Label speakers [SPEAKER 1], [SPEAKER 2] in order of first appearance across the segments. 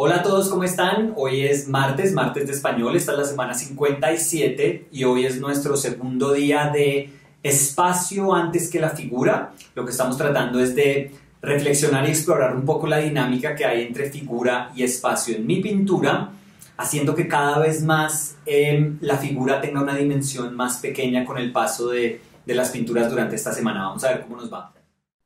[SPEAKER 1] Hola a todos, ¿cómo están? Hoy es martes, martes de español, esta es la semana 57 y hoy es nuestro segundo día de espacio antes que la figura. Lo que estamos tratando es de reflexionar y explorar un poco la dinámica que hay entre figura y espacio en mi pintura, haciendo que cada vez más em, la figura tenga una dimensión más pequeña con el paso de las pinturas durante esta semana. Vamos a ver cómo nos va.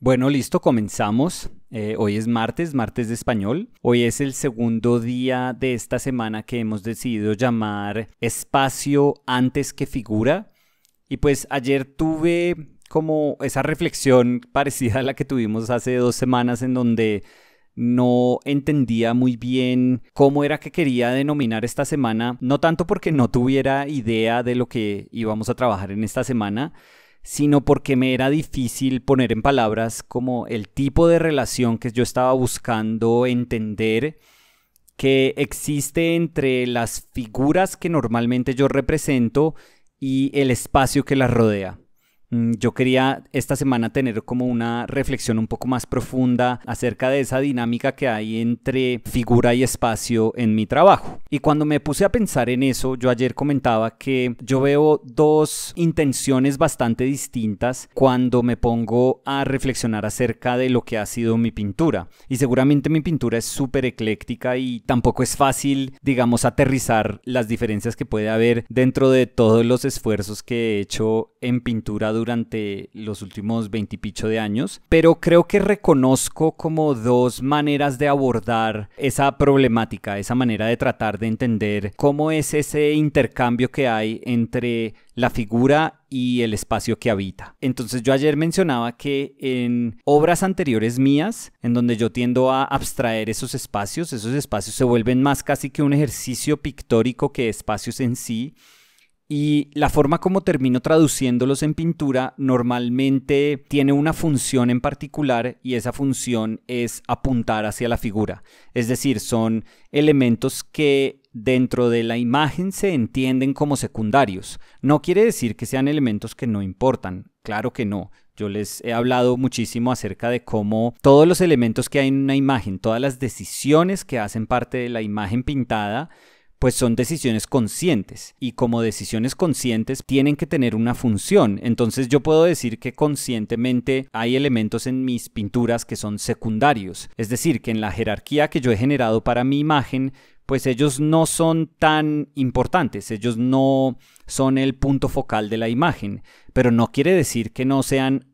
[SPEAKER 1] Bueno, listo, comenzamos. Eh, hoy es martes, martes de español. Hoy es el segundo día de esta semana que hemos decidido llamar espacio antes que figura. Y pues ayer tuve como esa reflexión parecida a la que tuvimos hace dos semanas en donde no entendía muy bien cómo era que quería denominar esta semana, no tanto porque no tuviera idea de lo que íbamos a trabajar en esta semana, sino porque me era difícil poner en palabras como el tipo de relación que yo estaba buscando entender que existe entre las figuras que normalmente yo represento y el espacio que las rodea. Mm, yo quería esta semana tener como una reflexión un poco más profunda acerca de esa dinámica que hay entre figura y espacio en mi trabajo. Y cuando me puse a pensar en eso, yo ayer comentaba que yo veo dos intenciones bastante distintas cuando me pongo a reflexionar acerca de lo que ha sido mi pintura. Y seguramente mi pintura es súper ecléctica y tampoco es fácil, digamos, aterrizar las diferencias que puede haber dentro de todos los esfuerzos que he hecho en pintura durante los últimos 20 de años, pero creo que reconozco como dos maneras de abordar esa problemática, esa manera de tratar de entender cómo es ese intercambio que hay entre la figura y el espacio que habita. Entonces yo ayer mencionaba que en obras anteriores mías, en donde yo tiendo a abstraer esos espacios, esos espacios se vuelven más casi que un ejercicio pictórico que espacios en sí, y la forma como termino traduciéndolos en pintura normalmente tiene una función en particular y esa función es apuntar hacia la figura. Es decir, son elementos que dentro de la imagen se entienden como secundarios. No quiere decir que sean elementos que no importan, claro que no. Yo les he hablado muchísimo acerca de cómo todos los elementos que hay en una imagen, todas las decisiones que hacen parte de la imagen pintada, pues son decisiones conscientes y como decisiones conscientes tienen que tener una función. Entonces yo puedo decir que conscientemente hay elementos en mis pinturas que son secundarios, es decir, que en la jerarquía que yo he generado para mi imagen, pues ellos no son tan importantes, ellos no son el punto focal de la imagen, pero no quiere decir que no sean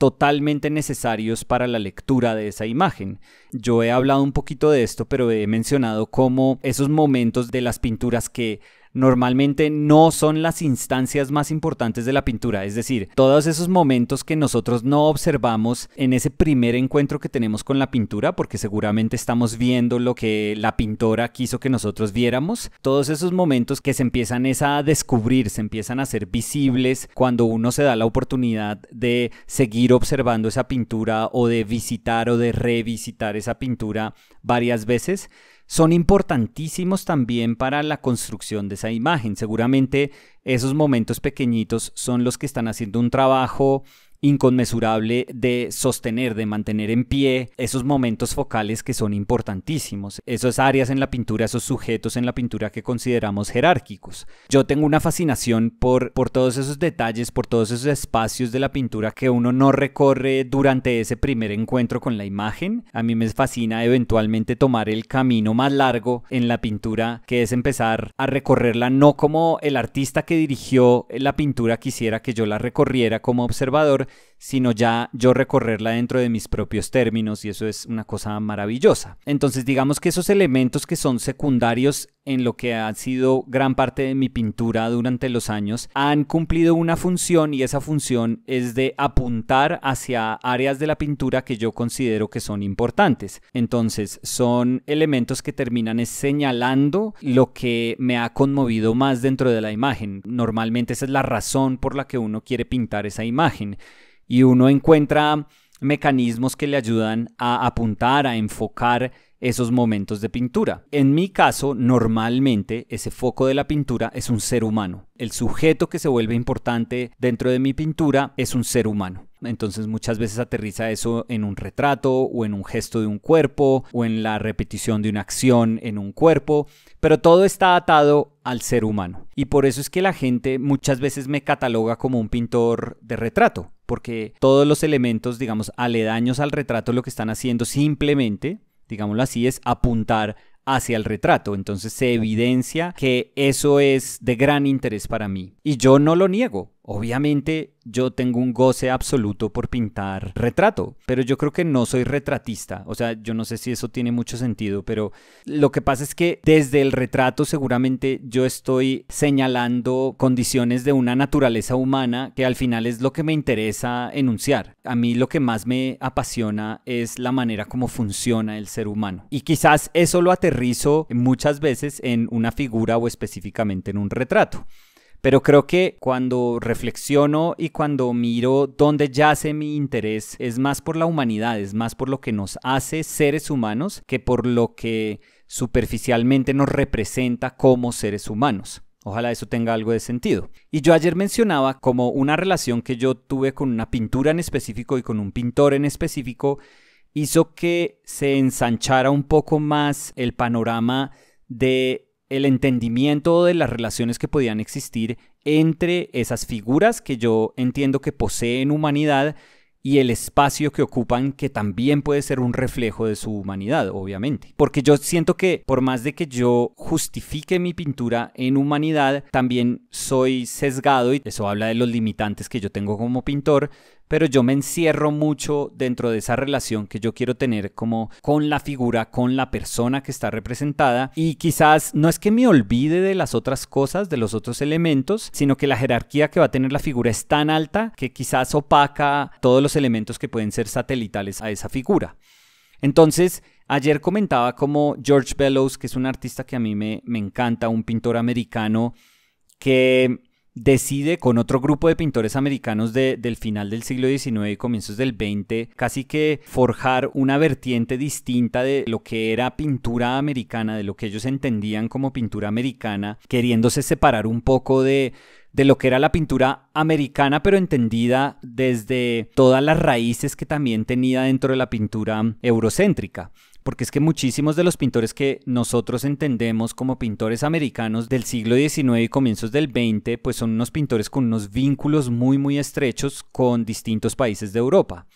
[SPEAKER 1] totalmente necesarios para la lectura de esa imagen. Yo he hablado un poquito de esto, pero he mencionado cómo esos momentos de las pinturas que normalmente no son las instancias más importantes de la pintura, es decir, todos esos momentos que nosotros no observamos en ese primer encuentro que tenemos con la pintura, porque seguramente estamos viendo lo que la pintora quiso que nosotros viéramos, todos esos momentos que se empiezan a descubrir, se empiezan a ser visibles cuando uno se da la oportunidad de seguir observando esa pintura o de visitar o de revisitar esa pintura varias veces, son importantísimos también para la construcción de esa imagen. Seguramente esos momentos pequeñitos son los que están haciendo un trabajo inconmensurable de sostener, de mantener en pie esos momentos focales que son importantísimos, esas áreas en la pintura, esos sujetos en la pintura que consideramos jerárquicos. Yo tengo una fascinación por, por todos esos detalles, por todos esos espacios de la pintura que uno no recorre durante ese primer encuentro con la imagen. A mí me fascina eventualmente tomar el camino más largo en la pintura, que es empezar a recorrerla no como el artista que dirigió la pintura quisiera que yo la recorriera como observador, sino ya yo recorrerla dentro de mis propios términos y eso es una cosa maravillosa. Entonces digamos que esos elementos que son secundarios en lo que ha sido gran parte de mi pintura durante los años han cumplido una función y esa función es de apuntar hacia áreas de la pintura que yo considero que son importantes. Entonces son elementos que terminan señalando lo que me ha conmovido más dentro de la imagen. Normalmente esa es la razón por la que uno quiere pintar esa imagen y uno encuentra mecanismos que le ayudan a apuntar, a enfocar esos momentos de pintura. En mi caso, normalmente ese foco de la pintura es un ser humano. El sujeto que se vuelve importante dentro de mi pintura es un ser humano. Entonces muchas veces aterriza eso en un retrato o en un gesto de un cuerpo o en la repetición de una acción en un cuerpo, pero todo está atado al ser humano. Y por eso es que la gente muchas veces me cataloga como un pintor de retrato porque todos los elementos, digamos, aledaños al retrato lo que están haciendo simplemente, digámoslo así, es apuntar hacia el retrato. Entonces se evidencia que eso es de gran interés para mí. Y yo no lo niego. Obviamente yo tengo un goce absoluto por pintar retrato, pero yo creo que no soy retratista, o sea, yo no sé si eso tiene mucho sentido, pero lo que pasa es que desde el retrato seguramente yo estoy señalando condiciones de una naturaleza humana que al final es lo que me interesa enunciar. A mí lo que más me apasiona es la manera como funciona el ser humano y quizás eso lo aterrizo muchas veces en una figura o específicamente en un retrato. Pero creo que cuando reflexiono y cuando miro dónde yace mi interés, es más por la humanidad, es más por lo que nos hace seres humanos que por lo que superficialmente nos representa como seres humanos. Ojalá eso tenga algo de sentido. Y yo ayer mencionaba como una relación que yo tuve con una pintura en específico y con un pintor en específico hizo que se ensanchara un poco más el panorama de el entendimiento de las relaciones que podían existir entre esas figuras que yo entiendo que poseen humanidad y el espacio que ocupan que también puede ser un reflejo de su humanidad, obviamente. Porque yo siento que por más de que yo justifique mi pintura en humanidad, también soy sesgado y eso habla de los limitantes que yo tengo como pintor pero yo me encierro mucho dentro de esa relación que yo quiero tener como con la figura, con la persona que está representada y quizás no es que me olvide de las otras cosas, de los otros elementos, sino que la jerarquía que va a tener la figura es tan alta que quizás opaca todos los elementos que pueden ser satelitales a esa figura. Entonces, ayer comentaba como George Bellows, que es un artista que a mí me, me encanta, un pintor americano, que decide con otro grupo de pintores americanos de, del final del siglo XIX y comienzos del XX casi que forjar una vertiente distinta de lo que era pintura americana, de lo que ellos entendían como pintura americana, queriéndose separar un poco de de lo que era la pintura americana, pero entendida desde todas las raíces que también tenía dentro de la pintura eurocéntrica porque es que muchísimos de los pintores que nosotros entendemos como pintores americanos del siglo XIX y comienzos del XX, pues son unos pintores con unos vínculos muy muy estrechos con distintos países de Europa.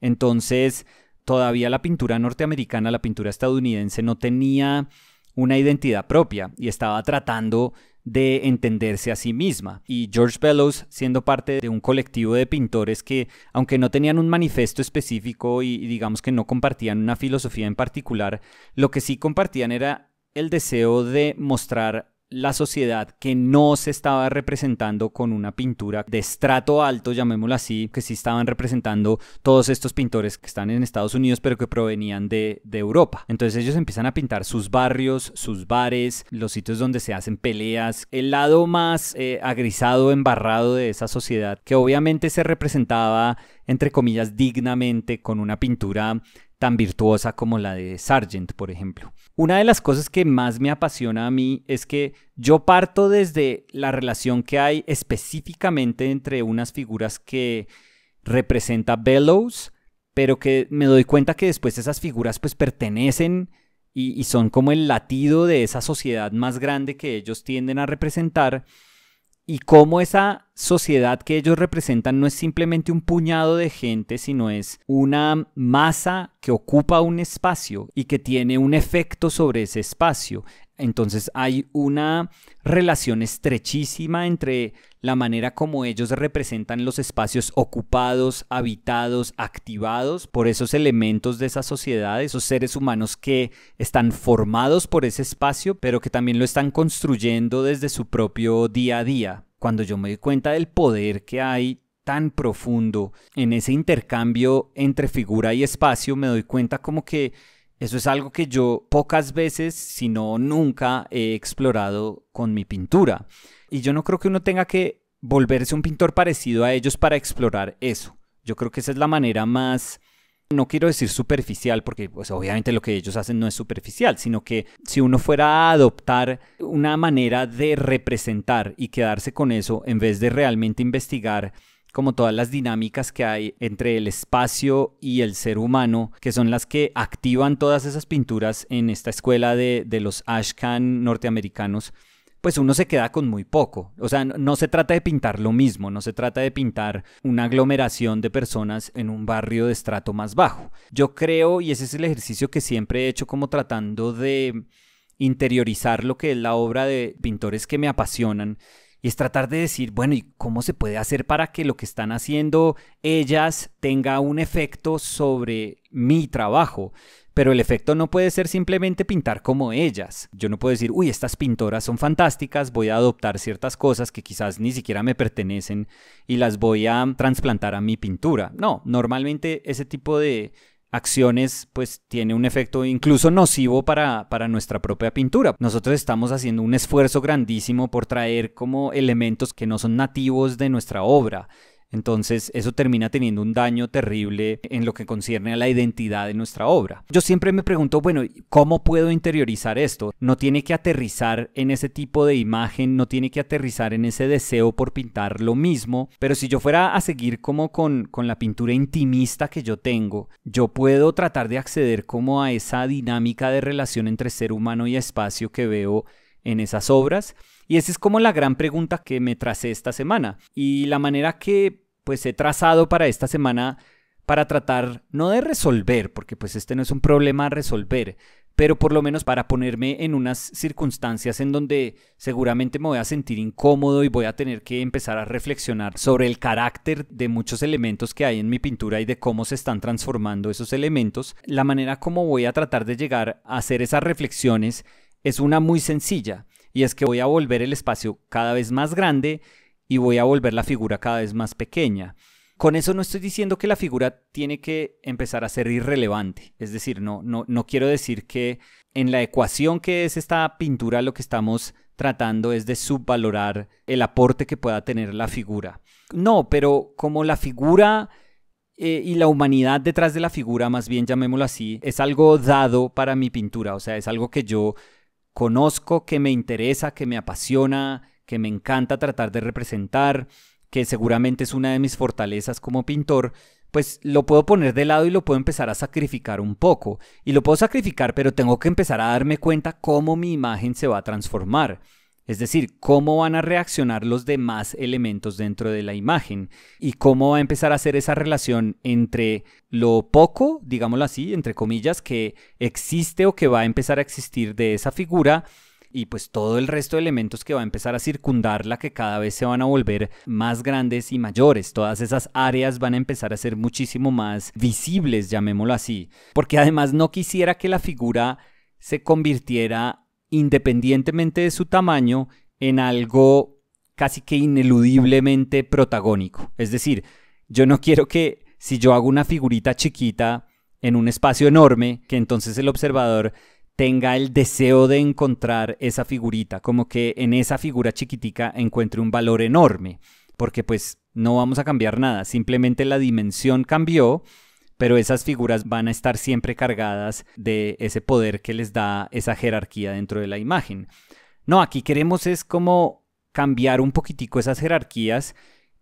[SPEAKER 1] Entonces, todavía la pintura norteamericana, la pintura estadounidense no tenía una identidad propia y estaba tratando de entenderse a sí misma. Y George Bellows, siendo parte de un colectivo de pintores que, aunque no tenían un manifesto específico y, y digamos que no compartían una filosofía en particular, lo que sí compartían era el deseo de mostrar la sociedad que no se estaba representando con una pintura de estrato alto, llamémoslo así, que sí estaban representando todos estos pintores que están en Estados Unidos, pero que provenían de, de Europa. Entonces ellos empiezan a pintar sus barrios, sus bares, los sitios donde se hacen peleas, el lado más eh, agrisado, embarrado de esa sociedad, que obviamente se representaba, entre comillas, dignamente con una pintura tan virtuosa como la de Sargent, por ejemplo. Una de las cosas que más me apasiona a mí es que yo parto desde la relación que hay específicamente entre unas figuras que representa Bellows, pero que me doy cuenta que después esas figuras pues pertenecen y, y son como el latido de esa sociedad más grande que ellos tienden a representar y cómo esa sociedad que ellos representan no es simplemente un puñado de gente, sino es una masa que ocupa un espacio y que tiene un efecto sobre ese espacio. Entonces hay una relación estrechísima entre la manera como ellos representan los espacios ocupados, habitados, activados por esos elementos de esa sociedad, esos seres humanos que están formados por ese espacio, pero que también lo están construyendo desde su propio día a día. Cuando yo me doy cuenta del poder que hay tan profundo en ese intercambio entre figura y espacio, me doy cuenta como que eso es algo que yo pocas veces, si no nunca, he explorado con mi pintura. Y yo no creo que uno tenga que volverse un pintor parecido a ellos para explorar eso. Yo creo que esa es la manera más no quiero decir superficial, porque pues, obviamente lo que ellos hacen no es superficial, sino que si uno fuera a adoptar una manera de representar y quedarse con eso en vez de realmente investigar como todas las dinámicas que hay entre el espacio y el ser humano, que son las que activan todas esas pinturas en esta escuela de, los Ashcan norteamericanos, pues uno se queda con muy poco. O sea, no, no, se trata de pintar lo mismo, no se trata de pintar una aglomeración de personas en un barrio de estrato más bajo. Yo creo, y ese es el ejercicio que siempre he hecho como tratando de interiorizar lo que es la obra de pintores que me apasionan, y es tratar de decir, bueno, ¿y cómo se puede hacer para que lo que están haciendo ellas tenga un efecto sobre mi trabajo? Pero el efecto no puede ser simplemente pintar como ellas. Yo no puedo decir, uy, estas pintoras son fantásticas, voy a adoptar ciertas cosas que quizás ni siquiera me pertenecen y las voy a trasplantar a mi pintura. No, normalmente ese tipo de acciones pues tiene un efecto incluso nocivo para, nuestra propia pintura. Nosotros estamos haciendo un esfuerzo grandísimo por traer como elementos que no son nativos de nuestra obra entonces eso termina teniendo un daño terrible en lo que concierne a la identidad de nuestra obra. Yo siempre me pregunto, bueno, ¿cómo puedo interiorizar esto? No tiene que aterrizar en ese tipo de imagen, no tiene que aterrizar en ese deseo por pintar lo mismo, pero si yo fuera a seguir como con, la pintura intimista que yo tengo, yo puedo tratar de acceder como a esa dinámica de relación entre ser humano y espacio que veo en esas obras. Y esa es como la gran pregunta que me tracé esta semana. Y la manera que pues he trazado para esta semana para tratar no de resolver, porque pues este no es un problema a resolver, pero por lo menos para ponerme en unas circunstancias en donde seguramente me voy a sentir incómodo y voy a tener que empezar a reflexionar sobre el carácter de muchos elementos que hay en mi pintura y de cómo se están transformando esos elementos, la manera como voy a tratar de llegar a hacer esas reflexiones es una muy sencilla, y es que voy a volver el espacio cada vez más grande, y voy a volver la figura cada vez más pequeña. Con eso no estoy diciendo que la figura tiene que empezar a ser irrelevante. Es decir, no, no, no quiero decir que en la ecuación que es esta pintura lo que estamos tratando es de subvalorar el aporte que pueda tener la figura. No, pero como la figura eh, y la humanidad detrás de la figura, más bien llamémoslo así, es algo dado para mi pintura, o sea, es algo que yo conozco, que me interesa, que me apasiona, que me encanta tratar de representar, que seguramente es una de mis fortalezas como pintor, pues lo puedo poner de lado y lo puedo empezar a sacrificar un poco. Y lo puedo sacrificar, pero tengo que empezar a darme cuenta cómo mi imagen se va a transformar. Es decir, cómo van a reaccionar los demás elementos dentro de la imagen y cómo va a empezar a hacer esa relación entre lo poco, digámoslo así, entre comillas, que existe o que va a empezar a existir de esa figura y pues todo el resto de elementos que va a empezar a circundarla que cada vez se van a volver más grandes y mayores. Todas esas áreas van a empezar a ser muchísimo más visibles, llamémoslo así, porque además no quisiera que la figura se convirtiera independientemente de su tamaño en algo casi que ineludiblemente protagónico. Es decir, yo no quiero que si yo hago una figurita chiquita en un espacio enorme, que entonces el observador tenga el deseo de encontrar esa figurita, como que en esa figura chiquitica encuentre un valor enorme, porque pues no vamos a cambiar nada, simplemente la dimensión cambió, pero esas figuras van a estar siempre cargadas de ese poder que les da esa jerarquía dentro de la imagen. No, aquí queremos es como cambiar un poquitico esas jerarquías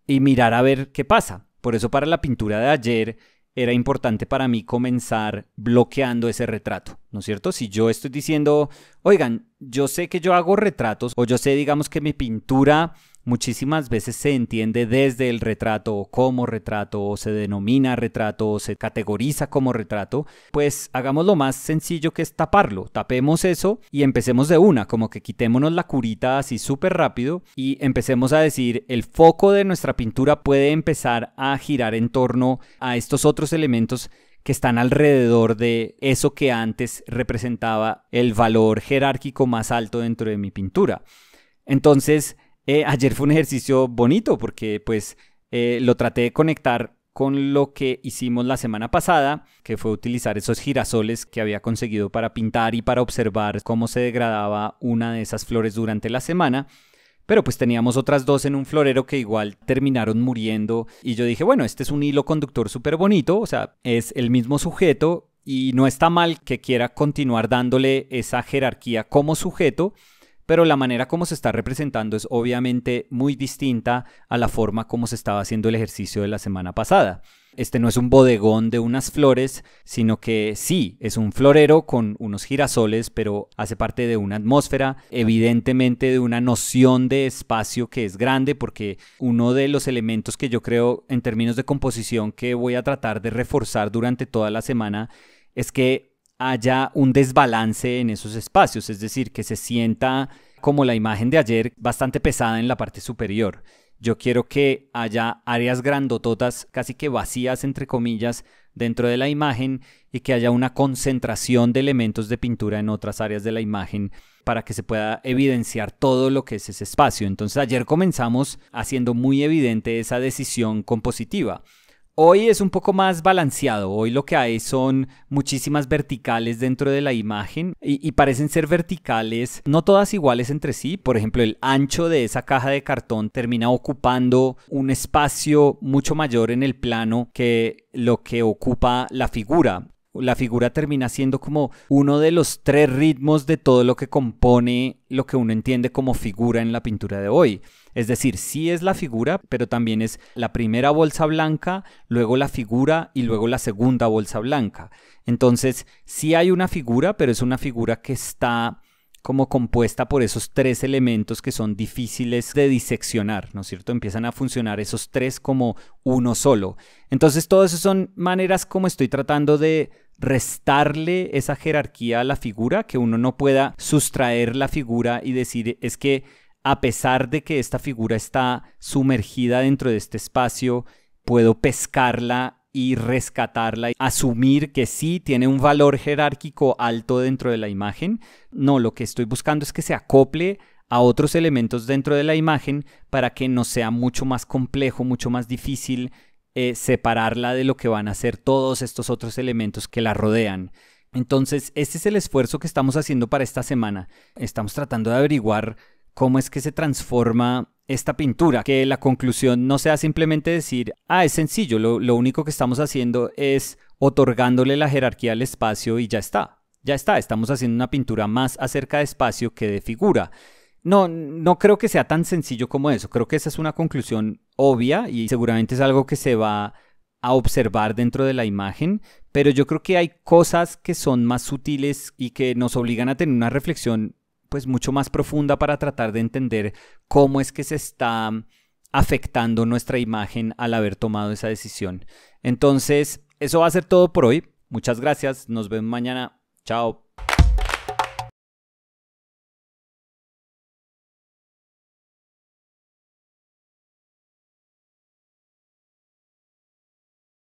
[SPEAKER 1] y mirar a ver qué pasa. Por eso para la pintura de ayer era importante para mí comenzar bloqueando ese retrato, ¿no es cierto? Si yo estoy diciendo, oigan, yo sé que yo hago retratos o yo sé, digamos, que mi pintura muchísimas veces se entiende desde el retrato o como retrato o se denomina retrato o se categoriza como retrato, pues hagamos lo más sencillo que es taparlo, tapemos eso y empecemos de una, como que quitémonos la curita así súper rápido y empecemos a decir el foco de nuestra pintura puede empezar a girar en torno a estos otros elementos que están alrededor de eso que antes representaba el valor jerárquico más alto dentro de mi pintura. Entonces, eh, ayer fue un ejercicio bonito porque pues eh, lo traté de conectar con lo que hicimos la semana pasada, que fue utilizar esos girasoles que había conseguido para pintar y para observar cómo se degradaba una de esas flores durante la semana. Pero pues teníamos otras dos en un florero que igual terminaron muriendo y yo dije, bueno, este es un hilo conductor súper bonito, o sea, es el mismo sujeto y no está mal que quiera continuar dándole esa jerarquía como sujeto, pero la manera como se está representando es obviamente muy distinta a la forma como se estaba haciendo el ejercicio de la semana pasada. Este no es un bodegón de unas flores, sino que sí, es un florero con unos girasoles, pero hace parte de una atmósfera, evidentemente de una noción de espacio que es grande, porque uno de los elementos que yo creo en términos de composición que voy a tratar de reforzar durante toda la semana es que haya un desbalance en esos espacios, es decir, que se sienta como la imagen de ayer bastante pesada en la parte superior. Yo quiero que haya áreas grandototas, casi que vacías, entre comillas, dentro de la imagen y que haya una concentración de elementos de pintura en otras áreas de la imagen para que se pueda evidenciar todo lo que es ese espacio. Entonces ayer comenzamos haciendo muy evidente esa decisión compositiva. Hoy es un poco más balanceado, hoy lo que hay son muchísimas verticales dentro de la imagen y, parecen ser verticales, no todas iguales entre sí, por ejemplo el ancho de esa caja de cartón termina ocupando un espacio mucho mayor en el plano que lo que ocupa la figura la figura termina siendo como uno de los tres ritmos de todo lo que compone lo que uno entiende como figura en la pintura de hoy. Es decir, sí es la figura, pero también es la primera bolsa blanca, luego la figura y luego la segunda bolsa blanca. Entonces, sí hay una figura, pero es una figura que está como compuesta por esos tres elementos que son difíciles de diseccionar, ¿no es cierto? Empiezan a funcionar esos tres como uno solo. Entonces, todo eso son maneras como estoy tratando de restarle esa jerarquía a la figura, que uno no pueda sustraer la figura y decir, es que a pesar de que esta figura está sumergida dentro de este espacio, puedo pescarla y rescatarla, y asumir que sí tiene un valor jerárquico alto dentro de la imagen. No, lo que estoy buscando es que se acople a otros elementos dentro de la imagen para que no sea mucho más complejo, mucho más difícil eh, separarla de lo que van a ser todos estos otros elementos que la rodean. Entonces, este es el esfuerzo que estamos haciendo para esta semana. Estamos tratando de averiguar cómo es que se transforma esta pintura, que la conclusión no sea simplemente decir, ah, es sencillo, lo, único que estamos haciendo es otorgándole la jerarquía al espacio y ya está. Ya está, estamos haciendo una pintura más acerca de espacio que de figura. No, no creo que sea tan sencillo como eso. Creo que esa es una conclusión obvia y seguramente es algo que se va a observar dentro de la imagen, pero yo creo que hay cosas que son más sutiles y que nos obligan a tener una reflexión pues mucho más profunda para tratar de entender cómo es que se está afectando nuestra imagen al haber tomado esa decisión. Entonces, eso va a ser todo por hoy. Muchas gracias. Nos vemos mañana. Chao.